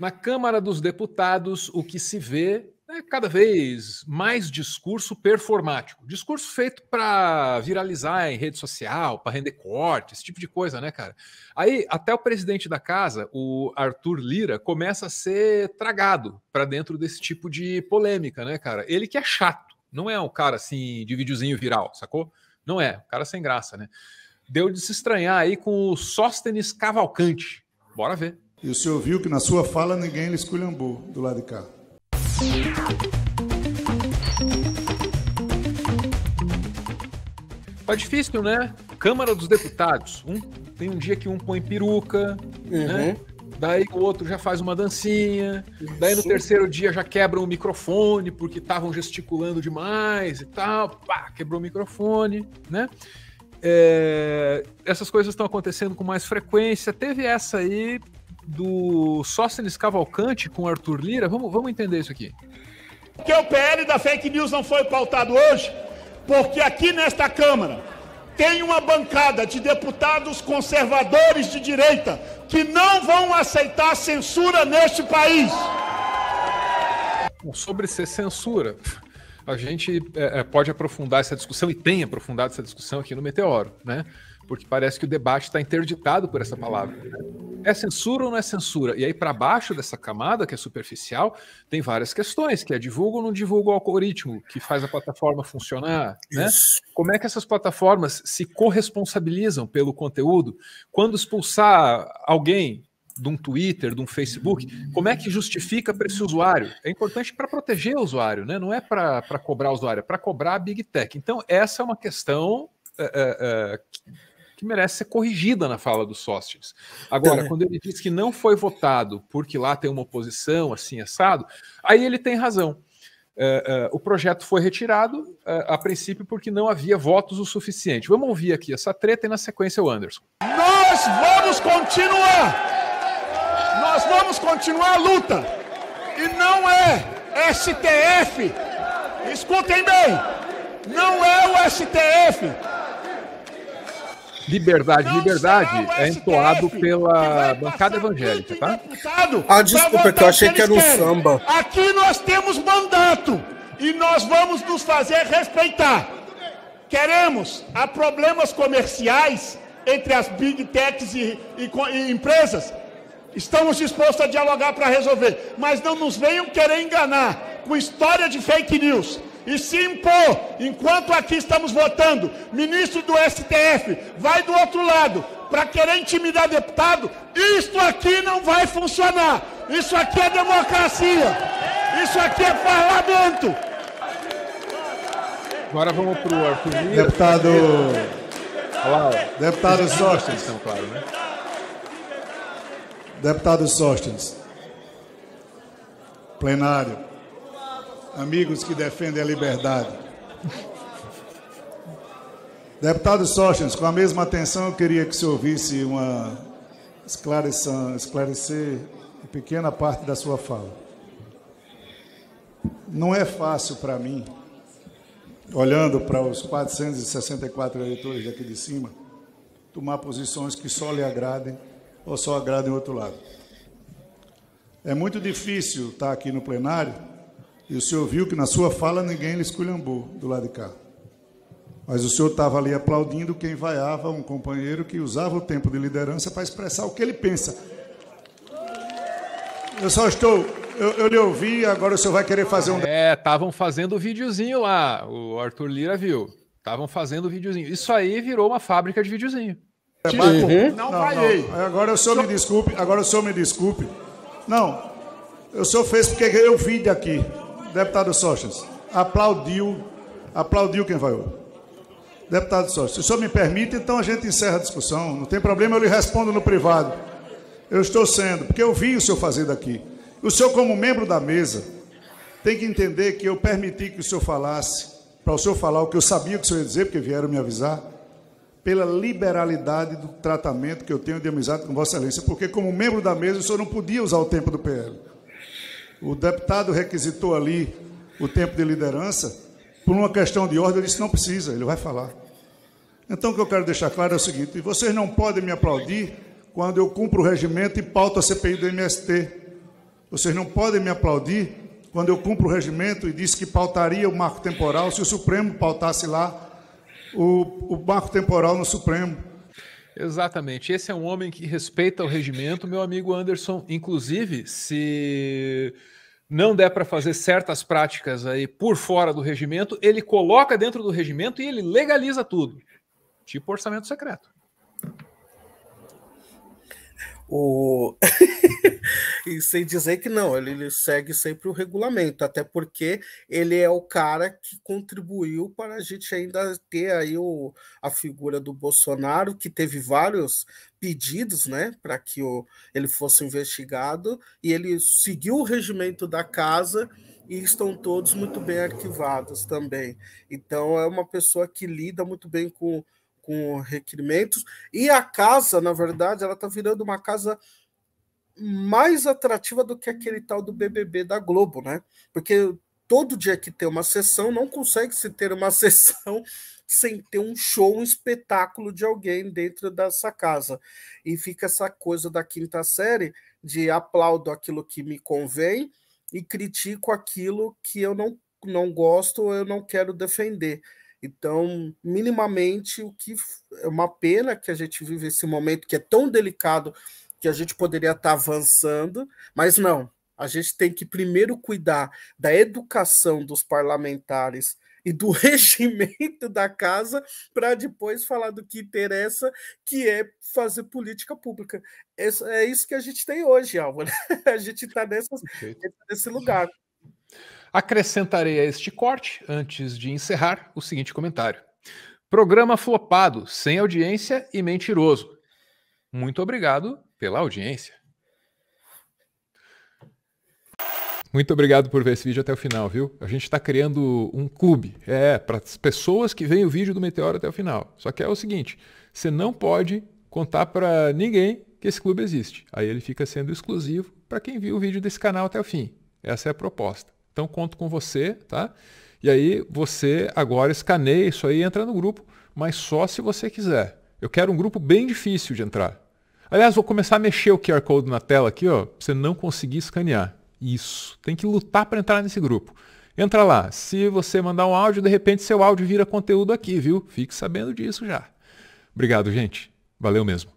Na Câmara dos Deputados, o que se vê é cada vez mais discurso performático. Discurso feito para viralizar em rede social, para render corte, esse tipo de coisa, né, cara? Aí até o presidente da casa, o Arthur Lira, começa a ser tragado para dentro desse tipo de polêmica, né, cara? Ele que é chato, não é um cara assim de videozinho viral, sacou? Não é, um cara sem graça, né? Deu de se estranhar aí com o Sóstenes Cavalcante. Bora ver. E o senhor viu que na sua fala ninguém lhe esculhambou do lado de cá. Tá difícil, né? Câmara dos Deputados. Um, tem um dia que um põe peruca, né? uhum. né? Daí o outro já faz uma dancinha. Isso. Daí no terceiro dia já quebram o microfone porque estavam gesticulando demais e tal. Pá, quebrou o microfone, né? É, essas coisas estão acontecendo com mais frequência. Teve essa aí do Sóstenes Cavalcante com Arthur Lira? Vamos, vamos entender isso aqui. Porque o PL da fake news não foi pautado hoje, porque aqui nesta Câmara tem uma bancada de deputados conservadores de direita que não vão aceitar censura neste país. sobre ser censura, a gente é, é pode aprofundar essa discussão e tem aprofundado essa discussão aqui no Meteoro, né? porque parece que o debate está interditado por essa palavra. Né? É censura ou não é censura? E aí, para baixo dessa camada, que é superficial, tem várias questões, que é divulga ou não divulga o algoritmo, que faz a plataforma funcionar, né? Como é que essas plataformas se corresponsabilizam pelo conteúdo? Quando expulsar alguém de um Twitter, de um Facebook, como é que justifica para esse usuário? É importante para proteger o usuário, né? não é para cobrar o usuário, é para cobrar a Big Tech. Então, essa é uma questão é, é, que merece ser corrigida na fala do sócios. Agora, é. quando ele diz que não foi votado porque lá tem uma oposição assim assado, aí ele tem razão. Uh, uh, o projeto foi retirado, uh, a princípio, porque não havia votos o suficiente. Vamos ouvir aqui essa treta e, na sequência, o Anderson. Nós vamos continuar! Nós vamos continuar a luta! E não é STF! Escutem bem! Não é o STF! Liberdade, liberdade é, é entoado pela bancada evangélica, tá? Ah, desculpa, é que eu achei que era um samba. Aqui nós temos mandato e nós vamos nos fazer respeitar. Queremos, há problemas comerciais entre as big techs e, e, e empresas. Estamos dispostos a dialogar para resolver, mas não nos venham querer enganar com história de fake news e se impor, enquanto aqui estamos votando, ministro do STF vai do outro lado para querer intimidar deputado, isso aqui não vai funcionar. Isso aqui é democracia. Isso aqui é parlamento. Agora vamos para o Arthur Lira. Deputado. Olá. Deputado Sóstens. claro, né? Deputado Sóstens. Plenário amigos que defendem a liberdade. Deputado Sócrates, com a mesma atenção, eu queria que se ouvisse uma esclareção, esclarecer uma pequena parte da sua fala. Não é fácil para mim, olhando para os 464 eleitores daqui de cima, tomar posições que só lhe agradem ou só agradem o outro lado. É muito difícil estar tá aqui no plenário e o senhor viu que na sua fala ninguém lhe esculhambou do lado de cá. Mas o senhor estava ali aplaudindo quem vaiava um companheiro que usava o tempo de liderança para expressar o que ele pensa. Eu só estou. Eu, eu lhe ouvi, agora o senhor vai querer fazer um. É, estavam fazendo o videozinho lá. O Arthur Lira viu. Estavam fazendo o videozinho. Isso aí virou uma fábrica de videozinho. É, uhum. Não, não Agora o senhor me desculpe. Agora o senhor me desculpe. Não. O senhor fez porque eu vi daqui. Deputado Sochas, aplaudiu, aplaudiu quem vaiou. Deputado Sochas, se o senhor me permite, então a gente encerra a discussão. Não tem problema, eu lhe respondo no privado. Eu estou sendo, porque eu vi o senhor fazer daqui. O senhor, como membro da mesa, tem que entender que eu permiti que o senhor falasse, para o senhor falar o que eu sabia que o senhor ia dizer, porque vieram me avisar, pela liberalidade do tratamento que eu tenho de amizade com Vossa Excelência, porque como membro da mesa o senhor não podia usar o tempo do PL. O deputado requisitou ali o tempo de liderança, por uma questão de ordem, eu disse: não precisa, ele vai falar. Então, o que eu quero deixar claro é o seguinte: e vocês não podem me aplaudir quando eu cumpro o regimento e pauto a CPI do MST. Vocês não podem me aplaudir quando eu cumpro o regimento e disse que pautaria o marco temporal se o Supremo pautasse lá o, o marco temporal no Supremo. Exatamente. Esse é um homem que respeita o regimento, meu amigo Anderson. Inclusive, se não der para fazer certas práticas aí por fora do regimento, ele coloca dentro do regimento e ele legaliza tudo. Tipo orçamento secreto. O... e sem dizer que não, ele, ele, segue sempre o regulamento, até porque ele é o cara que contribuiu para a gente ainda ter aí o, a figura do Bolsonaro, que teve vários pedidos né, para que o, ele fosse investigado, e ele seguiu o regimento da casa e estão todos muito bem arquivados também. Então é uma pessoa que lida muito bem com com requerimentos. E a casa, na verdade, ela está virando uma casa mais atrativa do que aquele tal do BBB da Globo, né? Porque todo dia que tem uma sessão, não consegue se ter uma sessão sem ter um show, um espetáculo de alguém dentro dessa casa. E fica essa coisa da quinta série de aplaudo aquilo que me convém e critico aquilo que eu não, não gosto ou eu não quero defender. Então, minimamente, o que é uma pena que a gente vive esse momento que é tão delicado que a gente poderia estar tá avançando, mas não. A gente tem que primeiro cuidar da educação dos parlamentares e do regimento da casa para depois falar do que interessa, que é fazer política pública. É, isso que a gente tem hoje, Álvaro. A gente está nesse lugar. Acrescentarei a este corte, antes de encerrar, o seguinte comentário: Programa flopado, sem audiência e mentiroso. Muito obrigado pela audiência. Muito obrigado por ver esse vídeo até o final, viu? A gente está criando um clube, é, para as pessoas que veem o vídeo do Meteoro até o final. Só que é o seguinte, você não pode contar para ninguém que esse clube existe. Aí ele fica sendo exclusivo para quem viu o vídeo desse canal até o fim. Essa é a proposta. Então conto com você, tá? E aí você agora escaneia isso aí e entra no grupo, mas só se você quiser. Eu quero um grupo bem difícil de entrar. Aliás, vou começar a mexer o QR Code na tela aqui, ó, pra você não conseguir escanear. Isso. Tem que lutar para entrar nesse grupo. Entra lá. Se você mandar um áudio, de repente seu áudio vira conteúdo aqui, viu? Fique sabendo disso já. Obrigado, gente. Valeu mesmo.